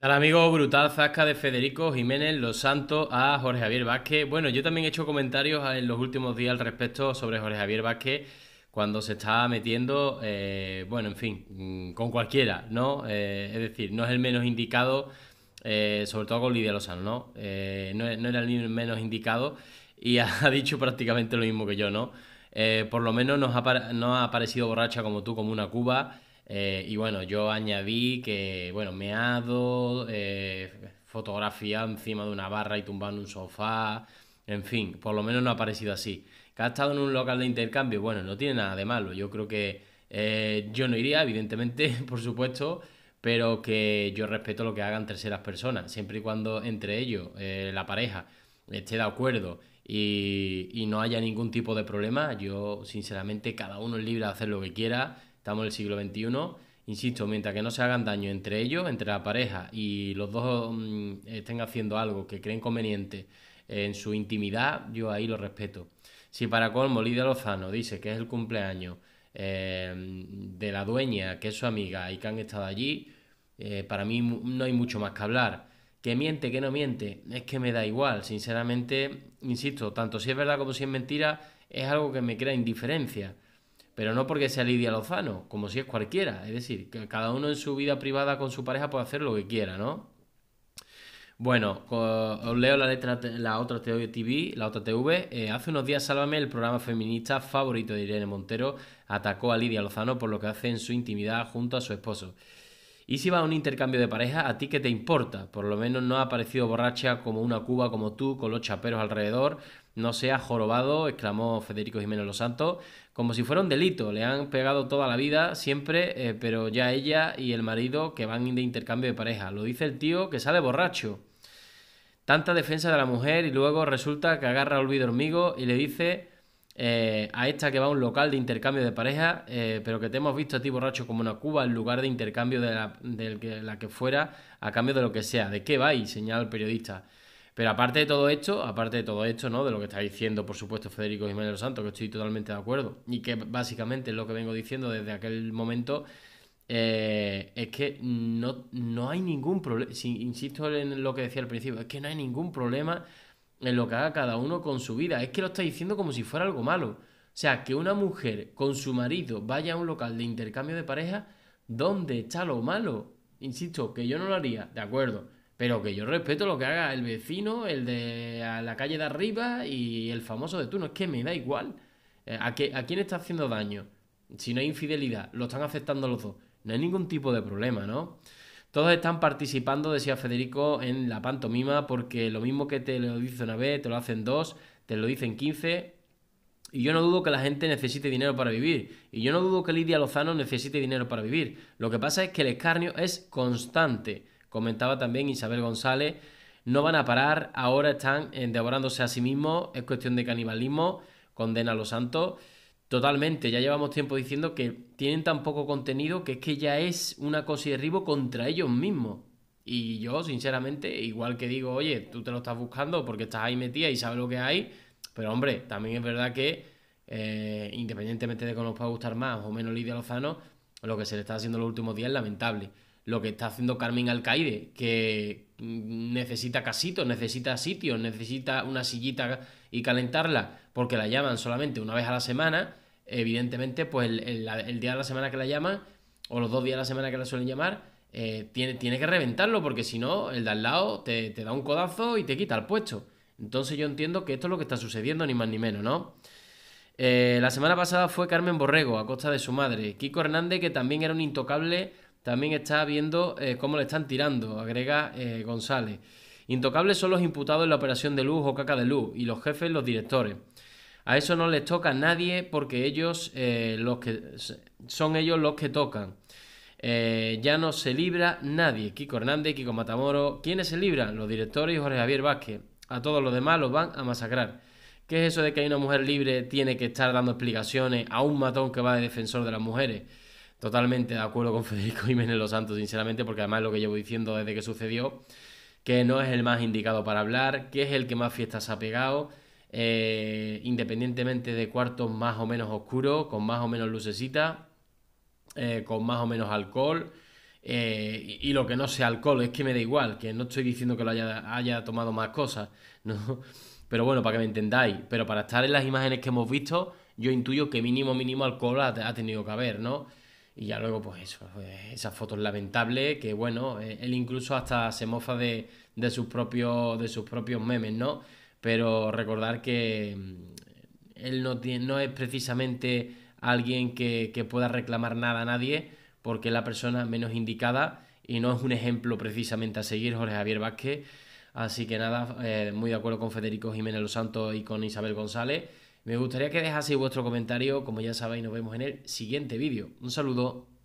Al amigo brutal Zasca de Federico Jiménez Los Santos a Jorge Javier Vázquez. Bueno, yo también he hecho comentarios eh, en los últimos días al respecto sobre Jorge Javier Vázquez cuando se está metiendo, eh, bueno, en fin, mm, con cualquiera, ¿no? Eh, es decir, no es el menos indicado, sobre todo con Lidia Lozano, ¿no? ¿no? no, era el menos indicado y ha dicho prácticamente lo mismo que yo, ¿no? por lo menos no ha aparecido borracha como tú, como una cuba. Eh, y bueno, yo añadí que, bueno, ha dado, eh, fotografía encima de una barra y tumbado en un sofá, en fin, por lo menos no ha parecido así. ¿Que ha estado en un local de intercambio? Bueno, no tiene nada de malo. Yo creo que eh, yo no iría, evidentemente, por supuesto, pero que yo respeto lo que hagan terceras personas, siempre y cuando entre ellos, la pareja, esté de acuerdo y, y, no haya ningún tipo de problema. Yo, sinceramente, cada uno es libre de hacer lo que quiera. Estamos en el siglo XXI. Insisto, mientras que no se hagan daño entre ellos, entre la pareja y los dos mm, estén haciendo algo que creen conveniente en su intimidad, yo ahí lo respeto. Si para colmo Lidia Lozano dice que es el cumpleaños eh, de la dueña, que es su amiga y que han estado allí, eh, para mí no hay mucho más que hablar. Que miente, que no miente, es que me da igual, sinceramente, insisto, tanto si es verdad como si es mentira, es algo que me crea indiferencia pero no porque sea Lidia Lozano, como si es cualquiera. Es decir, que cada uno en su vida privada con su pareja puede hacer lo que quiera, ¿no? Bueno, os leo la letra, la otra TV, la otra TV. Eh, hace unos días, Sálvame, el programa feminista favorito de Irene Montero, atacó a Lidia Lozano por lo que hace en su intimidad junto a su esposo. Y si va a un intercambio de pareja, ¿a ti qué te importa? Por lo menos no ha aparecido borracha como una cuba como tú, con los chaperos alrededor. No seas jorobado, exclamó Federico Jiménez Los Santos, como si fuera un delito. Le han pegado toda la vida, siempre, eh, pero ya ella y el marido que van de intercambio de pareja. Lo dice el tío que sale borracho. Tanta defensa de la mujer y luego resulta que agarra a Olvido Hormigo y le dice eh, a esta que va a un local de intercambio de pareja eh, pero que te hemos visto a ti borracho como una cuba en lugar de intercambio de, la, que, la que fuera a cambio de lo que sea. ¿De qué va? Y señala el periodista. Pero aparte de todo esto, aparte de todo esto, ¿no? De lo que está diciendo, por supuesto, Federico Jiménez los Santos, que estoy totalmente de acuerdo, y que básicamente es lo que vengo diciendo desde aquel momento, eh, es que no, no hay ningún problema, insisto en lo que decía al principio, es que no hay ningún problema en lo que haga cada uno con su vida. Es que lo está diciendo como si fuera algo malo. O sea, que una mujer con su marido vaya a un local de intercambio de pareja, ¿dónde está lo malo? Insisto, que yo no lo haría, de acuerdo. Pero que yo respeto lo que haga el vecino, el de a la calle de arriba y el famoso de turno. Es que me da igual. Eh, ¿A, ¿A quién está haciendo daño? Si no hay infidelidad, lo están aceptando los dos. No hay ningún tipo de problema, ¿no? Todos están participando, decía Federico, en la pantomima, porque lo mismo que te lo dice una vez, te lo hacen dos, te lo dicen quince. Y yo no dudo que la gente necesite dinero para vivir. Y yo no dudo que Lidia Lozano necesite dinero para vivir. Lo que pasa es que el escarnio es constante. Comentaba también Isabel González. No van a parar, ahora están devorándose a sí mismos. Es cuestión de canibalismo. Condena a los santos. Totalmente, ya llevamos tiempo diciendo que tienen tan poco contenido que es que ya es una cosa y derribo contra ellos mismos. Y yo, sinceramente, igual que digo, oye, tú te lo estás buscando porque estás ahí metida y sabes lo que hay, pero hombre, también es verdad que eh, independientemente de que nos pueda gustar más o menos Lidia Lozano, lo que se le está haciendo los últimos días es lamentable lo que está haciendo Carmen Alcaide, que mm, necesita casitos, necesita sitios, necesita una sillita y calentarla, porque la llaman solamente una vez a la semana, evidentemente, pues el, día de la semana que la llaman, o los dos días de la semana que la suelen llamar, eh, tiene, tiene, que reventarlo, porque si no, el de al lado te, da un codazo y te quita el puesto. Entonces yo entiendo que esto es lo que está sucediendo, ni más ni menos, ¿no? Eh, la semana pasada fue Carmen Borrego, a costa de su madre. Kiko Hernández, que también era un intocable también está viendo eh, cómo le están tirando, agrega eh, González. Intocables son los imputados en la operación de luz o caca de luz y los jefes, los directores. A eso no les toca nadie porque ellos eh, los que son ellos los que tocan. ya no se libra nadie. Kiko Hernández, Kiko Matamoro. ¿Quiénes se libran? Los directores y Jorge Javier Vázquez. A todos los demás los van a masacrar. ¿Qué es eso de que hay una mujer libre tiene que estar dando explicaciones a un matón que va de defensor de las mujeres? totalmente de acuerdo con Federico Jiménez Los Santos, sinceramente, porque además es lo que llevo diciendo desde que sucedió, que no es el más indicado para hablar, que es el que más fiestas ha pegado, eh, independientemente de cuartos más o menos oscuros, con más o menos lucecita, eh, con más o menos alcohol. Eh, y, lo que no sea alcohol, es que me da igual, que no estoy diciendo que lo haya, tomado más cosas, ¿no? Pero bueno, para que me entendáis, pero para estar en las imágenes que hemos visto, yo intuyo que mínimo, mínimo alcohol ha tenido que haber, ¿no? Y ya luego, pues eso, pues, esas fotos lamentables, que bueno, eh, él incluso hasta se mofa de, sus, propios, de sus propios memes, ¿no? Pero recordar que mm, él no, tiene, no es precisamente alguien que, pueda reclamar nada a nadie, porque es la persona menos indicada y no es un ejemplo precisamente a seguir Jorge Javier Vázquez. Así que nada, eh, muy de acuerdo con Federico Jiménez Los Santos y con Isabel González. Me gustaría que dejaseis vuestro comentario, como ya sabéis, nos vemos en el siguiente vídeo. Un saludo.